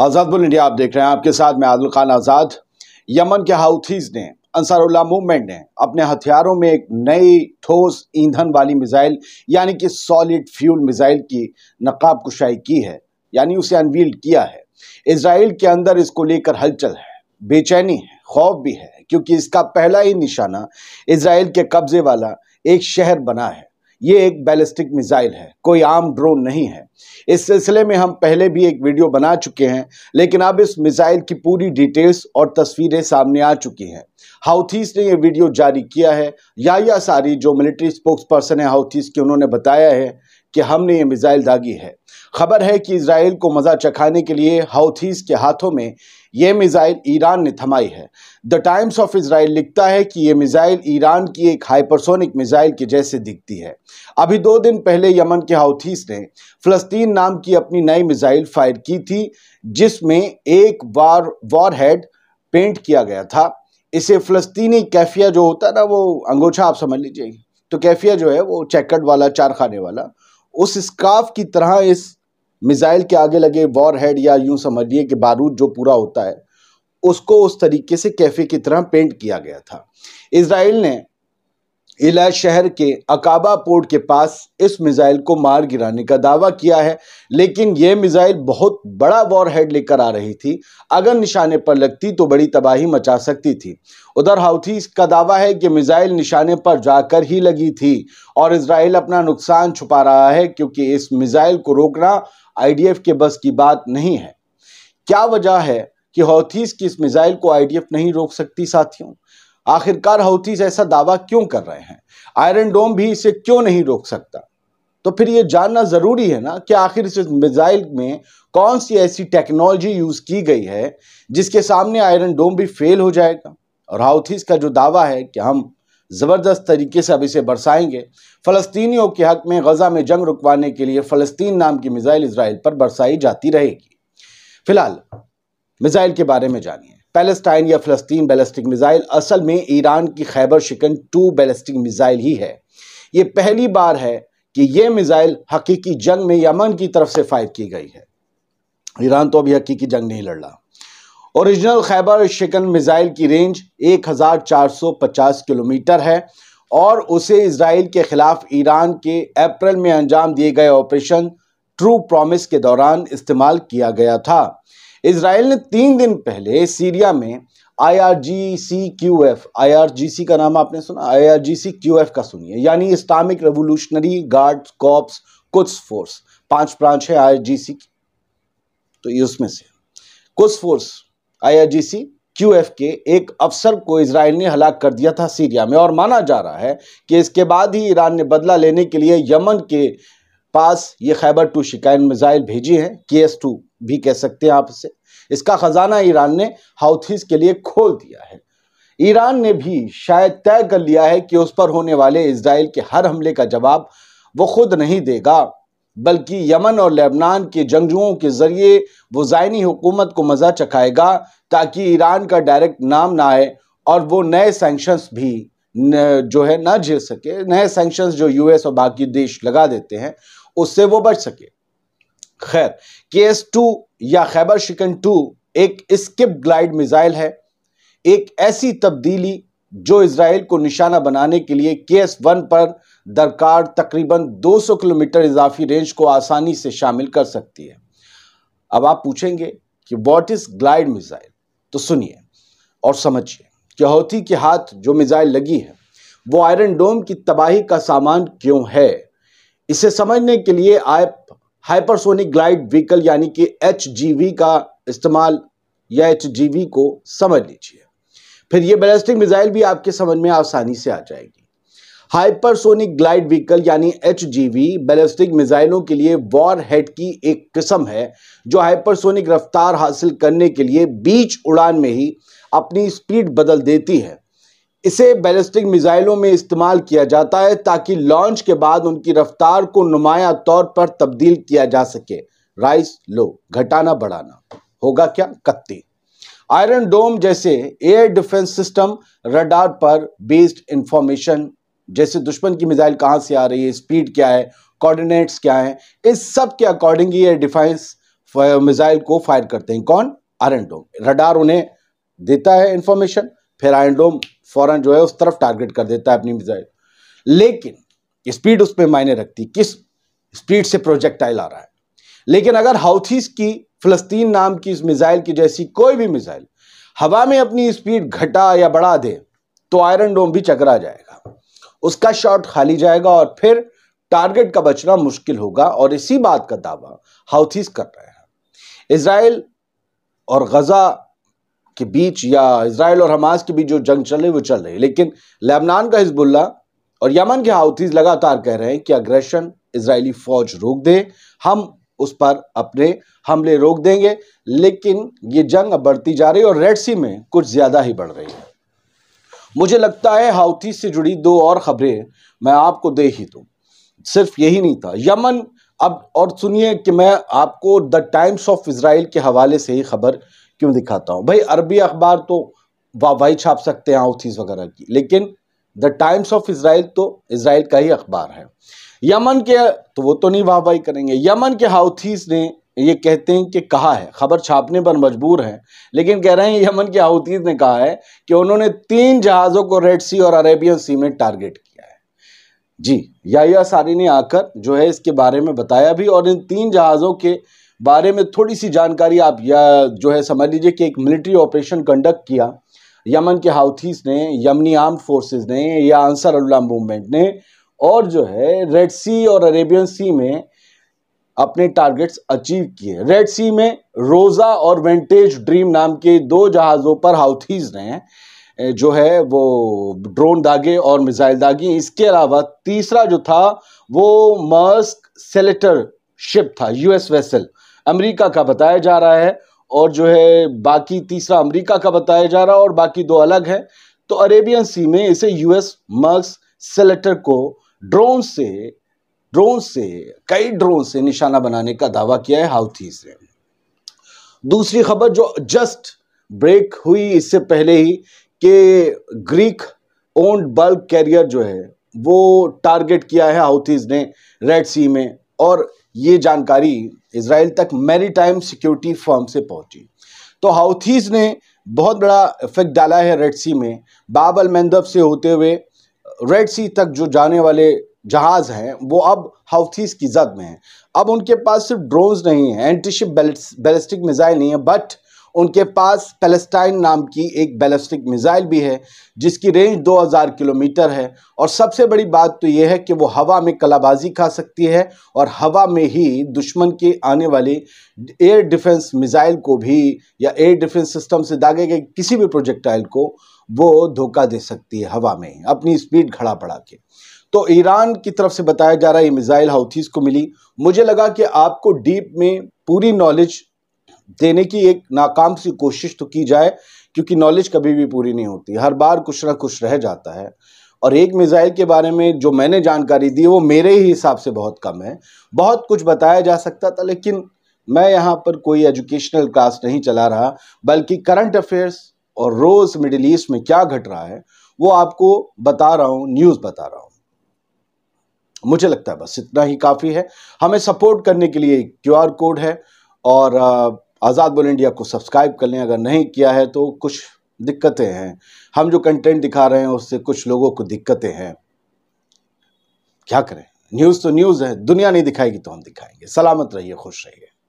आज़ाद bull India आप देख रहे हैं आपके साथ मैं आदल खान आज़ाद यमन के हाउथीज़ ने अंसारुल्ला मूवमेंट ने अपने हथियारों में एक नई ठोस ईंधन वाली मिज़ाइल यानी कि सॉलिड फ्यूल मिज़ाइल की नकाब कुशाई की है यानी उसे अनवील्ड किया है इसराइल के अंदर इसको लेकर हलचल है बेचैनी है खौफ भी है क्योंकि इसका पहला ही निशाना इसराइल के कब्ज़े वाला एक शहर बना है ये एक बैलिस्टिक मिसाइल है कोई आम ड्रोन नहीं है इस सिलसिले में हम पहले भी एक वीडियो बना चुके हैं लेकिन अब इस मिसाइल की पूरी डिटेल्स और तस्वीरें सामने आ चुकी हैं हाउथीस ने यह वीडियो जारी किया है या, या सारी जो मिलिट्री स्पोक्स पर्सन है हाउथीस की उन्होंने बताया है कि हमने ये मिसाइल दागी है खबर है कि इसराइल को मज़ा चखाने के लिए हाउथीस के हाथों में ये मिसाइल ईरान ने थमाई है द टाइम्स ऑफ इसराइल लिखता है कि ये मिज़ाइल ईरान की एक हाइपरसोनिक मिज़ाइल के जैसे दिखती है अभी दो दिन पहले यमन के हाउथीस ने फ़लस्तीन नाम की अपनी नई मिज़ाइल फायर की थी जिसमें एक वार वॉर हेड पेंट किया गया था इसे फ़लस्तीनी कैफिया जो होता है ना वो अंगोछा आप समझ लीजिए तो कैफिया जो है वो चैकट वाला चारखाने वाला उस स्काफ की तरह इस मिज़ाइल के आगे लगे वॉर हेड या यूं समझिए कि बारूद जो पूरा होता है उसको उस तरीके से कैफ़े की तरह पेंट किया गया था इसराइल ने इला शहर के अकाबा पोर्ट के पास इस मिज़ाइल को मार गिराने का दावा किया है लेकिन यह मिज़ाइल बहुत बड़ा वॉर हेड लेकर आ रही थी अगर निशाने पर लगती तो बड़ी तबाही मचा सकती थी उधर हाउथी का दावा है कि मिज़ाइल निशाने पर जाकर ही लगी थी और इसराइल अपना नुकसान छुपा रहा है क्योंकि इस मिज़ाइल को रोकना आई के बस की बात नहीं है क्या वजह है कि हाउथीस की इस मिज़ाइल को आई नहीं रोक सकती साथियों आखिरकार हाउथीज ऐसा दावा क्यों कर रहे हैं आयरन डोम भी इसे क्यों नहीं रोक सकता तो फिर ये जानना ज़रूरी है ना कि आखिर इस मिज़ाइल में कौन सी ऐसी टेक्नोलॉजी यूज़ की गई है जिसके सामने आयरन डोम भी फेल हो जाएगा और हाउथीज का जो दावा है कि हम ज़बरदस्त तरीके से अब इसे बरसाएंगे फ़लस्तीनियों के हक में गज़ा में जंग रुकवाने के लिए फ़लस्तीन नाम की मिज़ाइल इसराइल पर बरसाई जाती रहेगी फिलहाल मिज़ाइल के बारे में जानिए पैलेस्टाइन या फ़लस्तीन बैलिस्टिक मिज़ाइल असल में ईरान की खैबर शिकन टू बैलिस्टिक मिज़ाइल ही है ये पहली बार है कि ये मिज़ाइल हकीकी जंग में यमन की तरफ से फायर की गई है ईरान तो अभी हकीकी जंग नहीं लड़ रहा ओरिजिनल खैबर शिकन मिज़ाइल की रेंज 1450 किलोमीटर है और उसे इसराइल के ख़िलाफ़ ईरान के अप्रैल में अंजाम दिए गए ऑपरेशन ट्रू प्रॉमिस के दौरान इस्तेमाल किया गया था इसराइल ने तीन दिन पहले सीरिया में I R G C Q F I R G C का नाम आपने सुना I R G C Q F का सुनिए यानी इस्लामिक रेवोल्यूशनरी गार्ड कॉप्स कुछ फोर्स पांच ब्रांच है आई आर जी सी की तो ये उसमें से कुछ force I R G C Q F के एक अफसर को इसराइल ने हलाक कर दिया था सीरिया में और माना जा रहा है कि इसके बाद ही ईरान ने बदला लेने के लिए यमन के पास ये खैबर टू शिकायन मिज़ाइल भेजी हैं के एस टू भी कह सकते हैं आप इसे इसका ख़जाना ईरान ने हाउथीज के लिए खोल दिया है ईरान ने भी शायद तय कर लिया है कि उस पर होने वाले इसराइल के हर हमले का जवाब वो खुद नहीं देगा बल्कि यमन और लेबनान के जंगजुओं के ज़रिए वो जायनी हुकूमत को मज़ा चखाएगा ताकि ईरान का डायरेक्ट नाम ना आए और वो नए सेंक्शंस भी जो है ना झेल सके नए सेंक्शंस जो यूएस और बाकी देश लगा देते हैं उससे वो बच सके खैर के एस टू या खैबर शिकन टू एक स्किप ग्लाइड मिज़ाइल है एक ऐसी तब्दीली जो इसराइल को निशाना बनाने के लिए के एस वन पर दरकार तकरीबन 200 किलोमीटर इजाफी रेंज को आसानी से शामिल कर सकती है अब आप पूछेंगे कि वॉट इज़ ग्लाइड मिज़ाइल तो सुनिए और समझिए कि हौती के हाथ जो मिज़ाइल लगी है वो आयरन डोम की तबाही का सामान क्यों है इसे समझने के लिए आप हाइपरसोनिक ग्लाइड व्हीकल यानी कि एच का इस्तेमाल या एच को समझ लीजिए फिर ये बैलिस्टिक मिज़ाइल भी आपके समझ में आसानी से आ जाएगी हाइपरसोनिक ग्लाइड व्हीकल यानी एच बैलिस्टिक मिज़ाइलों के लिए वॉर हेड की एक किस्म है जो हाइपरसोनिक रफ्तार हासिल करने के लिए बीच उड़ान में ही अपनी स्पीड बदल देती है इसे बैलिस्टिक मिज़ाइलों में इस्तेमाल किया जाता है ताकि लॉन्च के बाद उनकी रफ्तार को नुमाया तौर पर तब्दील किया जा सके राइस लो घटाना बढ़ाना होगा क्या कत्ती आयरन डोम जैसे एयर डिफेंस सिस्टम रडार पर बेस्ड इंफॉर्मेशन जैसे दुश्मन की मिसाइल कहाँ से आ रही है स्पीड क्या है कोऑर्डिनेट्स क्या है इस सब के अकॉर्डिंग एयर डिफेंस मिसाइल को फायर करते हैं कौन आयरन डोम रडार उन्हें देता है इंफॉर्मेशन फिर आयरन डोम फ़ौरन जो है उस तरफ टारगेट कर देता है अपनी मिज़ाइल लेकिन स्पीड उस पर मायने रखती किस स्पीड से प्रोजेक्टाइल आ रहा है लेकिन अगर हाउथीस की फ़लस्तीन नाम की इस मिसाइल की जैसी कोई भी मिसाइल हवा में अपनी स्पीड घटा या बढ़ा दे तो आयरन डोम भी चकरा जाएगा उसका शॉट खाली जाएगा और फिर टारगेट का बचना मुश्किल होगा और इसी बात का दावा हाउथीस कर रहे हैं इसराइल और गज़ा के बीच या इसराइल और हमास के बीच जो जंग चल रही वो चल रही है लेकिन लेबनान का हिजबुल्ला और यमन के हाउथीज लगातार कह रहे हैं कि अग्रेशन इसराइली फौज रोक दे हम उस पर अपने हमले रोक देंगे लेकिन ये जंग अब बढ़ती जा रही है और रेड सी में कुछ ज़्यादा ही बढ़ रही है मुझे लगता है हाउथीज से जुड़ी दो और खबरें मैं आपको दे ही दू सिर्फ यही नहीं था यमन अब और सुनिए कि मैं आपको द टाइम्स ऑफ इसराइल के हवाले से ही खबर क्यों दिखाता हूँ भाई अरबी अखबार तो वाहवाही छाप सकते हैं आउथीज वगैरह की लेकिन द टाइम्स ऑफ इसराइल तो इसराइल का ही अखबार है यमन के तो वो तो नहीं वाहवाही करेंगे यमन के हाउथीज ने ये कहते हैं कि कहा है खबर छापने पर मजबूर है लेकिन कह रहे हैं यमन के हाउथीज ने कहा है कि उन्होंने तीन जहाज़ों को रेड सी और अरेबियन सी में टारगेट किया है जी या सारी ने आकर जो है इसके बारे में बताया भी और इन तीन जहाज़ों के बारे में थोड़ी सी जानकारी आप या जो है समझ लीजिए कि एक मिलिट्री ऑपरेशन कंडक्ट किया यमन के हाउथीज़ ने यमनी आर्म फोर्सेस ने या आंसर अल्ला मूवमेंट ने और जो है रेड सी और अरेबियन सी में अपने टारगेट्स अचीव किए रेड सी में रोज़ा और वेंटेज ड्रीम नाम के दो जहाज़ों पर हाउथीज़ ने जो है वो ड्रोन दागे और मिसाइल दागी इसके अलावा तीसरा जो था वो मस्क सेलेटर शिप था यूएस वेसल अमेरिका का बताया जा रहा है और जो है बाकी तीसरा अमेरिका का बताया जा रहा है और बाकी दो अलग हैं तो अरेबियन सी में इसे यूएस मर्स सेलेटर को ड्रोन से ड्रोन से कई ड्रोन से निशाना बनाने का दावा किया है हाउथीज ने दूसरी खबर जो जस्ट ब्रेक हुई इससे पहले ही कि ग्रीक ओन्ड बल्क कैरियर जो है वो टारगेट किया है हाउथीज ने रेड सी में और ये जानकारी इसराइल तक मेरी टाइम सिक्योरिटी फर्म से पहुंची तो हाउथीज़ ने बहुत बड़ा इफेक्ट डाला है रेड सी में बाबल मंदब से होते हुए रेड सी तक जो जाने वाले जहाज़ हैं वो अब हाउथीज़ की जद में हैं अब उनके पास सिर्फ ड्रोन्स नहीं हैं एंटीशिप बैलिस्टिक मिज़ाइल नहीं है बट उनके पास पैलेस्टाइन नाम की एक बैलिस्टिक मिज़ाइल भी है जिसकी रेंज 2000 किलोमीटर है और सबसे बड़ी बात तो यह है कि वो हवा में कलाबाजी खा सकती है और हवा में ही दुश्मन के आने वाली एयर डिफेंस मिज़ाइल को भी या एयर डिफेंस सिस्टम से दागे गए किसी भी प्रोजेक्टाइल को वो धोखा दे सकती है हवा में अपनी स्पीड खड़ा पड़ा के तो ईरान की तरफ से बताया जा रहा है ये मिज़ाइल हाउथीज़ को मिली मुझे लगा कि आपको डीप में पूरी नॉलेज देने की एक नाकाम सी कोशिश तो की जाए क्योंकि नॉलेज कभी भी पूरी नहीं होती हर बार कुछ ना कुछ रह जाता है और एक मिज़ाइल के बारे में जो मैंने जानकारी दी वो मेरे ही हिसाब से बहुत कम है बहुत कुछ बताया जा सकता था लेकिन मैं यहाँ पर कोई एजुकेशनल क्लास नहीं चला रहा बल्कि करंट अफेयर्स और रोज़ मिडिल ईस्ट में क्या घट रहा है वो आपको बता रहा हूँ न्यूज़ बता रहा हूँ मुझे लगता है बस इतना ही काफ़ी है हमें सपोर्ट करने के लिए आर कोड है और आज़ाद बोल इंडिया को सब्सक्राइब कर लें अगर नहीं किया है तो कुछ दिक्कतें हैं हम जो कंटेंट दिखा रहे हैं उससे कुछ लोगों को दिक्कतें हैं क्या करें न्यूज़ तो न्यूज़ है दुनिया नहीं दिखाएगी तो हम दिखाएंगे सलामत रहिए खुश रहिए